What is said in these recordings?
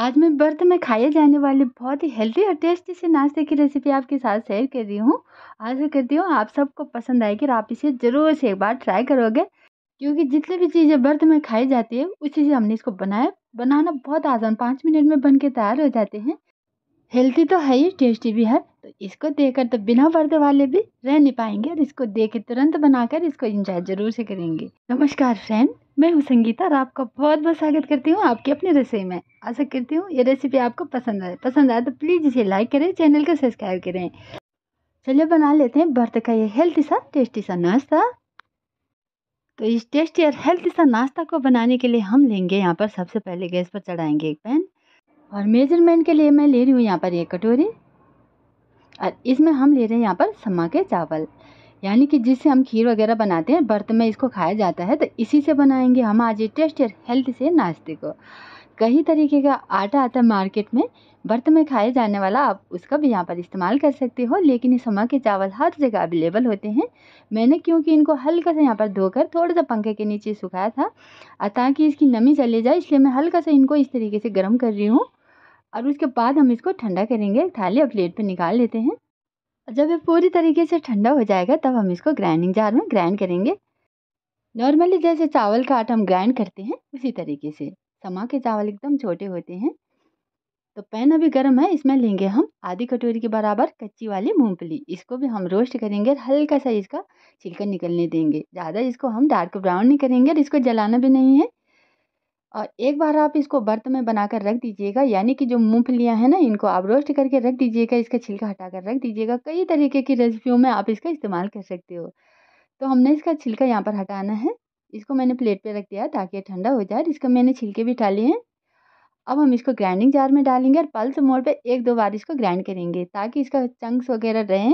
आज मैं व्रत में खाए जाने वाले बहुत ही हेल्दी और टेस्टी से नाश्ते की रेसिपी आपके साथ शेयर कर रही हूँ आशा करती हूँ आप सबको पसंद आएगी और आप इसे ज़रूर से एक बार ट्राई करोगे क्योंकि जितनी भी चीज़ें व्रत में खाई जाती है उस चीज़ें हमने इसको बनाया बनाना बहुत आसान पाँच मिनट में बन के तैयार हो जाते हैं हेल्थी तो है ही टेस्टी भी है तो इसको देखकर तो बिना व्रत वाले भी रह नहीं पाएंगे और इसको देख के तुरंत बनाकर इसको एंजॉय जरूर से करेंगे नमस्कार फ्रेंड मैं हूँ संगीता और आपका बहुत बहुत स्वागत करती हूँ आपकी अपनी रसोई में आशा करती हूँ ये रेसिपी आपको पसंद आए पसंद आए तो प्लीज़ इसे लाइक करें चैनल को सब्सक्राइब करें चलिए बना लेते हैं भर्त का ये हेल्थी सा टेस्टी सा नाश्ता तो इस टेस्टी और हेल्थी सा नाश्ता को बनाने के लिए हम लेंगे यहाँ पर सबसे पहले गैस पर चढ़ाएंगे एक पैन और मेजरमेंट के लिए मैं ले रही हूँ यहाँ पर एक कटोरी और इसमें हम ले रहे हैं यहाँ पर समा के चावल यानी कि जिससे हम खीर वगैरह बनाते हैं व्रत में इसको खाया जाता है तो इसी से बनाएंगे हम आज ये टेस्ट और हेल्थ से नाश्ते को कई तरीके का आटा आता है मार्केट में व्रत में खाए जाने वाला आप उसका भी यहाँ पर इस्तेमाल कर सकते हो लेकिन इस समा के चावल हर जगह अवेलेबल होते हैं मैंने क्योंकि इनको हल्का सा यहाँ पर धोकर थोड़ा सा पंखे के नीचे सुखाया था ताकि इसकी नमी चले जाए इसलिए मैं हल्का सा इनको इस तरीके से गर्म कर रही हूँ और उसके बाद हम इसको ठंडा करेंगे थाली और प्लेट पर निकाल लेते हैं जब ये पूरी तरीके से ठंडा हो जाएगा तब हम इसको ग्राइंडिंग जार में ग्राइंड करेंगे नॉर्मली जैसे चावल का आटा हम ग्राइंड करते हैं उसी तरीके से समा के चावल एकदम छोटे होते हैं तो पैन अभी गर्म है इसमें लेंगे हम आधी कटोरी के बराबर कच्ची वाली मूंगफली इसको भी हम रोस्ट करेंगे और हल्का सा इसका छिलका निकलने देंगे ज़्यादा इसको हम डार्क ब्राउन नहीं करेंगे और इसको जलाना भी नहीं है और एक बार आप इसको बर्त में बनाकर रख दीजिएगा यानी कि जो मूँगफलियाँ हैं ना इनको आप रोस्ट करके रख दीजिएगा इसका छिलका हटा कर रख दीजिएगा कई तरीके की रेसिपियों में आप इसका इस्तेमाल कर सकते हो तो हमने इसका छिलका यहाँ पर हटाना है इसको मैंने प्लेट पे रख दिया ताकि ठंडा हो जाए इसका मैंने छिलके भी डाले हैं अब हम इसको ग्राइंडिंग जार में डालेंगे और पल्स मोड़ पे एक दो बार इसको ग्राइंड करेंगे ताकि इसका चंक्स वगैरह रहें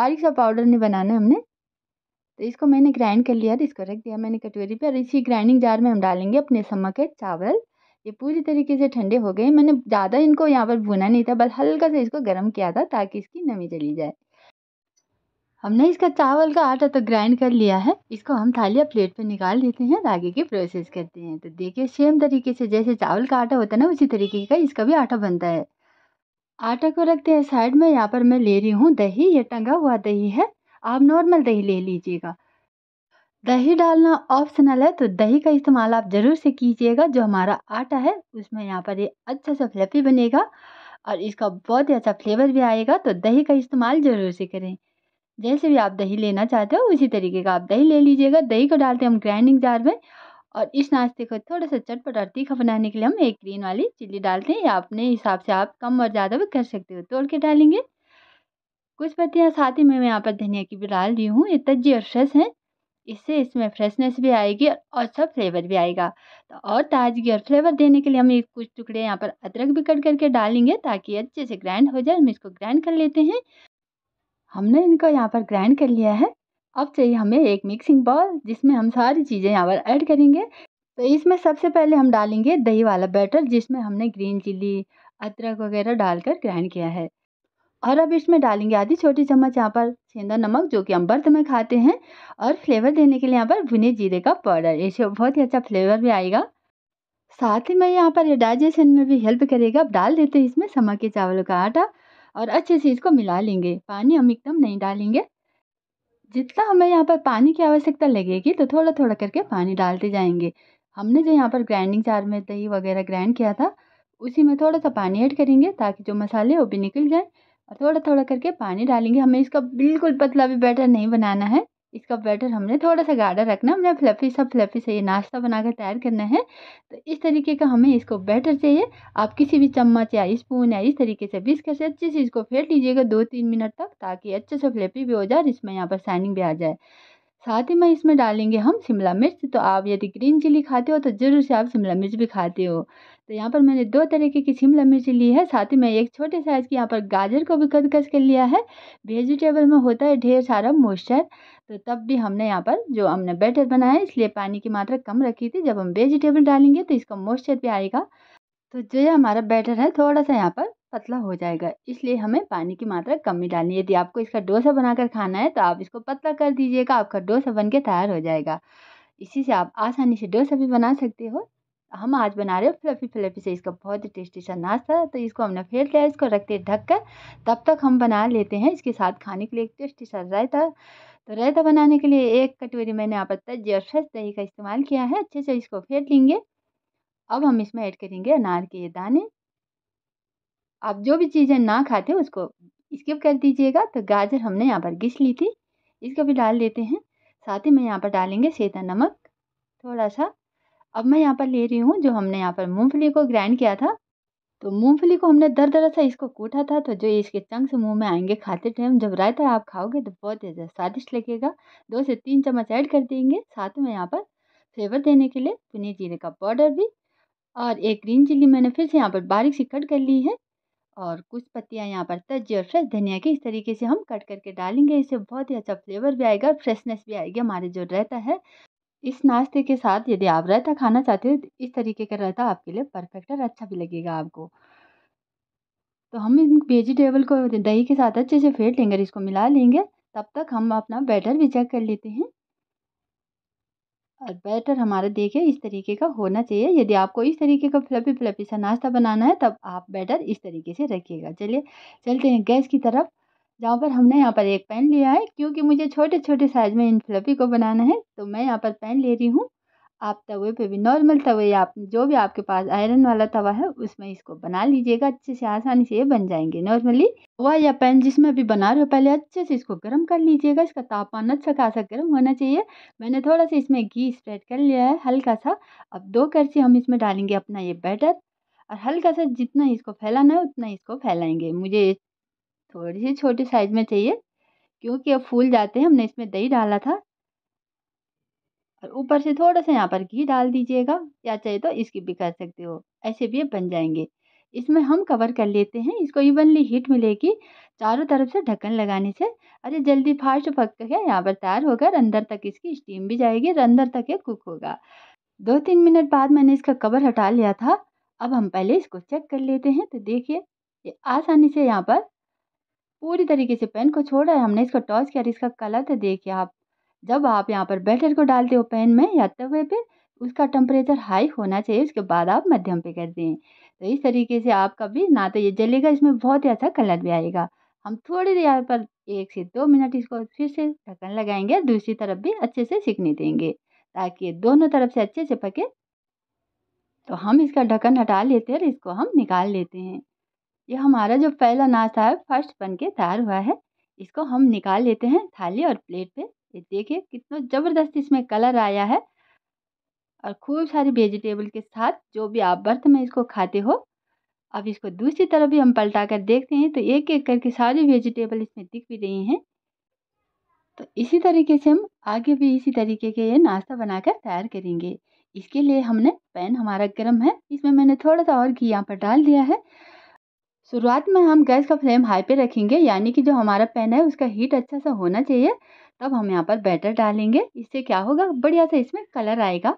बारीक सा पाउडर नहीं बनाना हमने तो इसको मैंने ग्राइंड कर लिया था इसको रख दिया मैंने कटोरी पे और इसी ग्राइंडिंग जार में हम डालेंगे अपने समा के चावल ये पूरी तरीके से ठंडे हो गए मैंने ज़्यादा इनको यहाँ पर भुना नहीं था बस हल्का सा इसको गर्म किया था ताकि इसकी नमी चली जाए हमने इसका चावल का आटा तो ग्राइंड कर लिया है इसको हम थाली प्लेट पर निकाल देते हैं आगे की प्रोसेस करते हैं तो देखिए सेम तरीके से जैसे चावल का आटा होता है ना उसी तरीके का इसका भी आटा बनता है आटा को रखते हैं साइड में यहाँ पर मैं ले रही हूँ दही ये टंगा हुआ दही है आप नॉर्मल दही ले लीजिएगा दही डालना ऑप्शनल है तो दही का इस्तेमाल आप ज़रूर से कीजिएगा जो हमारा आटा है उसमें यहाँ पर ये अच्छा सा फ्लफ़ी बनेगा और इसका बहुत ही अच्छा फ्लेवर भी आएगा तो दही का इस्तेमाल ज़रूर से करें जैसे भी आप दही लेना चाहते हो उसी तरीके का आप दही ले लीजिएगा दही को डालते हैं हम ग्राइंडिंग जार में और इस नाश्ते को थोड़ा सा चटपट और तीखा बनाने के लिए हम एक ग्रीन वाली चिल्ली डालते हैं या अपने हिसाब से आप कम और ज़्यादा भी कर सकते हो तोड़ के डालेंगे कुछ पत्तियाँ साथ ही मैं यहाँ पर धनिया की भी डाल रही हूँ ये तजी और फ्रेश है इससे इसमें फ्रेशनेस भी आएगी और अच्छा फ्लेवर भी आएगा तो और ताजगी और फ्लेवर देने के लिए हम कुछ टुकड़े यहाँ पर अदरक भी कट करके डालेंगे ताकि अच्छे से ग्राइंड हो जाए हम इसको ग्राइंड कर लेते हैं हमने इनको यहाँ पर ग्राइंड कर लिया है अब चाहिए हमें एक मिक्सिंग बाउल जिसमें हम सारी चीज़ें यहाँ पर ऐड करेंगे तो इसमें सबसे पहले हम डालेंगे दही वाला बैटर जिसमें हमने ग्रीन चिली अदरक वगैरह डालकर ग्राइंड किया है और अब इसमें डालेंगे आधी छोटी चम्मच यहाँ पर सेंधा नमक जो कि हम अम्बर्त में खाते हैं और फ्लेवर देने के लिए यहाँ पर भुने जीरे का पाउडर इसे बहुत ही अच्छा फ्लेवर भी आएगा साथ ही मैं यहाँ पर ये डाइजेशन में भी हेल्प करेगा अब डाल देते हैं इसमें समा के चावलों का आटा और अच्छे से इसको मिला लेंगे पानी हम एकदम नहीं डालेंगे जितना हमें यहाँ पर पानी की आवश्यकता लगेगी तो थोड़ा थोड़ा करके पानी डालते जाएंगे हमने जो यहाँ पर ग्राइंडिंग चार में दही वगैरह ग्राइंड किया था उसी में थोड़ा सा पानी ऐड करेंगे ताकि जो मसाले वो भी निकल जाएँ और थोड़ा थोड़ा करके पानी डालेंगे हमें इसका बिल्कुल पतला भी बैटर नहीं बनाना है इसका बैटर हमने थोड़ा सा गाढ़ा रखना हमने फ्लफ़ी सा फ्लफ़ी से ये नाश्ता बनाकर तैयार करना है तो इस तरीके का हमें इसको बैटर चाहिए आप किसी भी चम्मच या स्पून या इस तरीके से बिस्कर से अच्छे से इसको फेंट लीजिएगा दो तीन मिनट तक ताकि अच्छे से फ्लफी भी हो जाए और इसमें यहाँ पर शाइनिंग भी आ जाए साथ ही में इसमें डालेंगे हम शिमला मिर्च तो आप यदि ग्रीन चिली खाते हो तो ज़रूर से आप शिमला मिर्च भी खाते हो तो यहाँ पर मैंने दो तरीके की शिमला मिर्ची ली है साथ ही मैं एक छोटे साइज़ की यहाँ पर गाजर को भी कदकस कर लिया है वेजिटेबल में होता है ढेर सारा मॉइस्चर तो तब भी हमने यहाँ पर जो हमने बैटर बनाया इसलिए पानी की मात्रा कम रखी थी जब हम वेजिटेबल डालेंगे तो इसका मॉइस्चर भी आएगा तो जो ये हमारा बैटर है थोड़ा सा यहाँ पर पतला हो जाएगा इसलिए हमें पानी की मात्रा कम ही डालनी है यदि आपको इसका डोसा बनाकर खाना है तो आप इसको पतला कर दीजिएगा आपका डोसा बन के तैयार हो जाएगा इसी से आप आसानी से डोसा भी बना सकते हो हम आज बना रहे हैं फ्लफी फ्लफी से इसका बहुत ही टेस्टी सा नाश्ता तो इसको हमने फेल दिया इसको रखते ढक कर तब तक हम बना लेते हैं इसके साथ खाने के लिए एक टेस्टी सा रायता तो रायता बनाने के लिए एक कटोरी मैंने यहाँ पर तजी और फ्रेश दही का इस्तेमाल किया है अच्छे से इसको फेंट लेंगे अब हम इसमें ऐड करेंगे अनार के दाने आप जो भी चीज़ें ना खाते उसको स्किप कर दीजिएगा तो गाजर हमने यहाँ पर घिस ली थी इसको भी डाल लेते हैं साथ ही में यहाँ पर डालेंगे सेता नमक थोड़ा सा अब मैं यहाँ पर ले रही हूँ जो हमने यहाँ पर मूंगफली को ग्राइंड किया था तो मूंगफली को हमने दर दरा सा इसको कूटा था तो जो इसके चंक्स मुंह में आएंगे खाते टाइम जब रायता आप खाओगे तो बहुत ही स्वादिष्ट लगेगा दो से तीन चम्मच ऐड कर देंगे साथ में यहाँ पर फ्लेवर देने के लिए पनीर जीरे का पाउडर भी और एक ग्रीन चिली मैंने फिर से यहाँ पर बारीक से कट कर ली है और कुछ पत्तियाँ यहाँ पर तजी और फ्रेश धनिया की इस तरीके से हम कट करके डालेंगे इससे बहुत ही अच्छा फ्लेवर भी आएगा फ्रेशनेस भी आएगी हमारे जो रहता है इस नाश्ते के साथ यदि आप रायता खाना चाहते हो इस तरीके का रायता आपके लिए परफेक्ट और अच्छा भी लगेगा आपको तो हम इन वेजिटेबल को दही के साथ अच्छे से फेंट लेंगे इसको मिला लेंगे तब तक हम अपना बैटर भी चेक कर लेते हैं और बैटर हमारा देखिए इस तरीके का होना चाहिए यदि आपको इस तरीके का फ्लफी फ्लफी सा नाश्ता बनाना है तब आप बैटर इस तरीके से रखिएगा चलिए चलते हैं गैस की तरफ जहाँ पर हमने यहाँ पर एक पेन लिया है क्योंकि मुझे छोटे छोटे साइज़ में इन फ्लफ़ी को बनाना है तो मैं यहाँ पर पेन ले रही हूँ आप तवे पे भी नॉर्मल तवे या आप जो भी आपके पास आयरन वाला तवा है उसमें इसको बना लीजिएगा अच्छे से आसानी से ये बन जाएंगे नॉर्मली तवा या पेन जिसमें भी बना रहे हो पहले अच्छे से इसको गर्म कर लीजिएगा इसका तापमान अच्छा खासा गर्म होना चाहिए मैंने थोड़ा सा इसमें घी स्प्रेड कर लिया है हल्का सा अब दो करछी हम इसमें डालेंगे अपना ये बैटर और हल्का सा जितना इसको फैलाना है उतना इसको फैलाएंगे मुझे थोड़ी सी छोटी साइज़ में चाहिए क्योंकि अब फूल जाते हैं हमने इसमें दही डाला था और ऊपर से थोड़ा सा यहाँ पर घी डाल दीजिएगा या चाहे तो इसकी भी कर सकते हो ऐसे भी बन जाएंगे इसमें हम कवर कर लेते हैं इसको इवनली हीट मिलेगी चारों तरफ से ढक्कन लगाने से अरे जल्दी फास्ट पक गया यहाँ पर तैयार होगा अंदर तक इसकी स्टीम भी जाएगी और अंदर तक ये कुक होगा दो तीन मिनट बाद मैंने इसका कवर हटा लिया था अब हम पहले इसको चेक कर लेते हैं तो देखिए ये आसानी से यहाँ पर पूरी तरीके से पेन को छोड़ा है हमने इसको टॉस किया और इसका कलर तो देखिए आप जब आप यहाँ पर बैटर को डालते हो पेन में या तवे पे उसका टेम्परेचर हाई होना चाहिए उसके बाद आप मध्यम पे कर दें तो इस तरीके से आपका भी ना तो ये जलेगा इसमें बहुत ही अच्छा कलर भी आएगा हम थोड़ी देर यहाँ पर एक से दो मिनट इसको फिर से ढक्कन लगाएंगे दूसरी तरफ भी अच्छे से सिकने देंगे ताकि ये दोनों तरफ से अच्छे से पके तो हम इसका ढक्कन हटा लेते हैं और इसको हम निकाल लेते हैं यह हमारा जो पहला नाश्ता है फर्स्ट बन के तैयार हुआ है इसको हम निकाल लेते हैं थाली और प्लेट पे ये देखिए कितना ज़बरदस्त इसमें कलर आया है और खूब सारी वेजिटेबल के साथ जो भी आप बर्थ में इसको खाते हो अब इसको दूसरी तरफ भी हम पलटा कर देखते हैं तो एक एक करके सारी वेजिटेबल इसमें दिख भी रही हैं तो इसी तरीके से हम आगे भी इसी तरीके के ये नाश्ता बनाकर तैयार करेंगे इसके लिए हमने पैन हमारा गर्म है इसमें मैंने थोड़ा सा और घी यहाँ पर डाल दिया है शुरुआत में हम गैस का फ्लेम हाई पे रखेंगे यानी कि जो हमारा पैन है उसका हीट अच्छा सा होना चाहिए तब हम यहाँ पर बैटर डालेंगे इससे क्या होगा बढ़िया सा इसमें कलर आएगा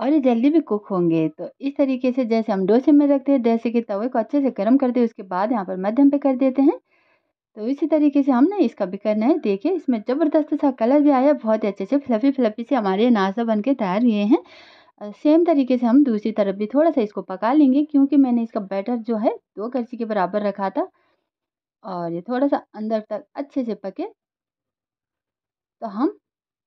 और ये जल्दी भी कुक होंगे तो इस तरीके से जैसे हम डोसे में रखते हैं जैसे कि तवे को अच्छे से गर्म करते हैं उसके बाद यहाँ पर मध्यम पे कर देते हैं तो इसी तरीके से हमने इसका भी करना है देखिए इसमें ज़बरदस्त सा कलर भी आया बहुत ही अच्छे से फ्लफ़ी फ्लफ़ी से हमारे नाश्ता बन के तैयार हुए हैं सेम तरीके से हम दूसरी तरफ भी थोड़ा सा इसको पका लेंगे क्योंकि मैंने इसका बैटर जो है दो कलछी के बराबर रखा था और ये थोड़ा सा अंदर तक अच्छे से पके तो हम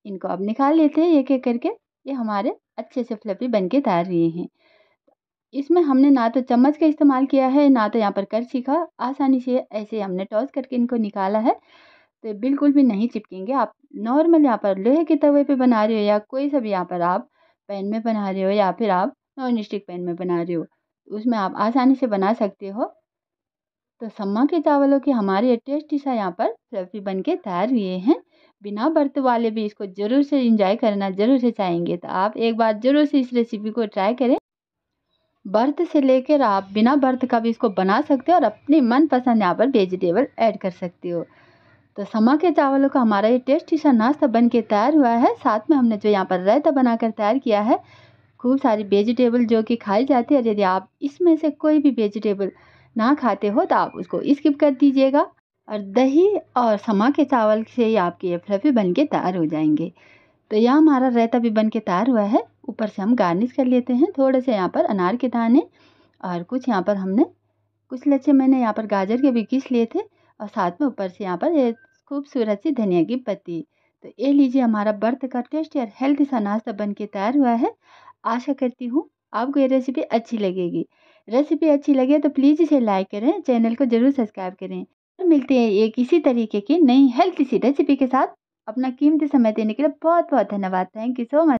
इनको अब निकाल लेते हैं एक एक करके ये हमारे अच्छे से फ्लफी बन के तैयार हुए हैं इसमें हमने ना तो चम्मच का इस्तेमाल किया है ना तो यहाँ पर कर का आसानी से ऐसे हमने टॉस करके इनको निकाला है तो बिल्कुल भी नहीं चिपकेंगे आप नॉर्मल यहाँ पर लोहे के तवे पे बना रहे हो या कोई सा भी यहाँ पर आप पेन में बना रहे हो या फिर आप नॉन स्टिक पेन में बना रहे हो उसमें आप आसानी से बना सकते हो तो सम्मा के चावलों की हमारी टेस्टी सा यहाँ पर फ्लफी बन के तैयार हुए हैं बिना बर्त वाले भी इसको ज़रूर से इंजॉय करना ज़रूर से चाहेंगे तो आप एक बार ज़रूर से इस रेसिपी को ट्राई करें बर्त से लेकर आप बिना बर्त का भी इसको बना सकते हो और अपने मनपसंद यहाँ पर वेजिटेबल ऐड कर सकते हो तो समा के चावलों का हमारा ये टेस्टी सा नाश्ता बन के तैयार हुआ है साथ में हमने जो यहाँ पर रायता बनाकर तैयार किया है खूब सारी वेजिटेबल जो कि खाई जाती है और यदि आप इसमें से कोई भी वेजिटेबल ना खाते हो तो आप उसको स्किप कर दीजिएगा और दही और समा के चावल से ही आपके ये फ्लफी बन के तैयार हो जाएंगे तो यह हमारा रायता भी बन के तैयार हुआ है ऊपर से हम गार्निश कर लेते हैं थोड़े से यहाँ पर अनार के दाने और कुछ यहाँ पर हमने कुछ लच्छे मैंने यहाँ पर गाजर के भी किस लिए थे और साथ में ऊपर से यहाँ पर ये खूबसूरत सी धनिया की पत्ती तो ये लीजिए हमारा बर्थ का टेस्ट और हेल्थी सा नाश्ता बन के तैयार हुआ है आशा करती हूँ आपको ये रेसिपी अच्छी लगेगी रेसिपी अच्छी लगे तो प्लीज़ इसे लाइक करें चैनल को ज़रूर सब्सक्राइब करें तो मिलते हैं एक इसी तरीके की नई हेल्थी सी रेसिपी के साथ अपना कीमती समय देने के लिए बहुत बहुत धन्यवाद थैंक यू सो मच